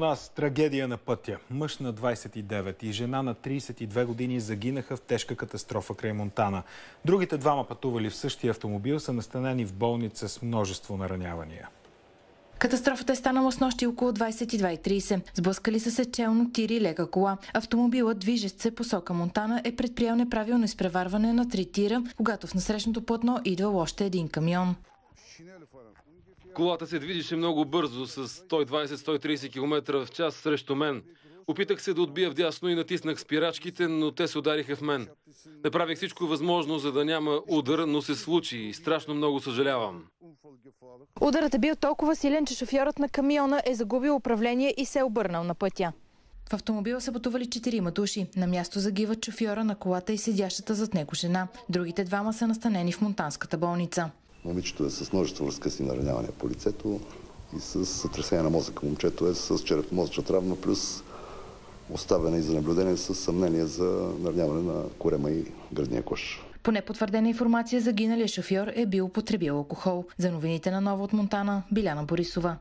нас трагедия на пътя. Мъж на 29 и жена на 32 години загинаха в тежка катастрофа край Монтана. Другите двама пътували в същия автомобил са настанени в болница с множество наранявания. Катастрофата е станала с нощи около 22.30. Сблъскали са се челно тири и лека кола. Автомобилът, движещ се посока Монтана, е предприял неправилно изпреварване на три тира, когато в насрещното платно идва още един камион. Колата се движеше много бързо, с 120-130 км в час срещу мен. Опитах се да отбия вдясно и натиснах спирачките, но те се удариха в мен. Направих всичко възможно, за да няма удар, но се случи и страшно много съжалявам. Ударът е бил толкова силен, че шофьорът на камиона е загубил управление и се е обърнал на пътя. В автомобила са пътували четирима души. На място загиват шофьора на колата и седящата зад него жена. Другите двама са настанени в Монтанската болница. Момичето е с множество разкъсни наранявания по лицето и с сътресение на мозъка. Момчето е с черепомозъчна травма, плюс оставяне и за наблюдение с съмнение за нараняване на корема и градния кош. По непотвърдена информация загиналия шофьор е бил употребил алкохол. За новините на Ново от Монтана, Биляна Борисова.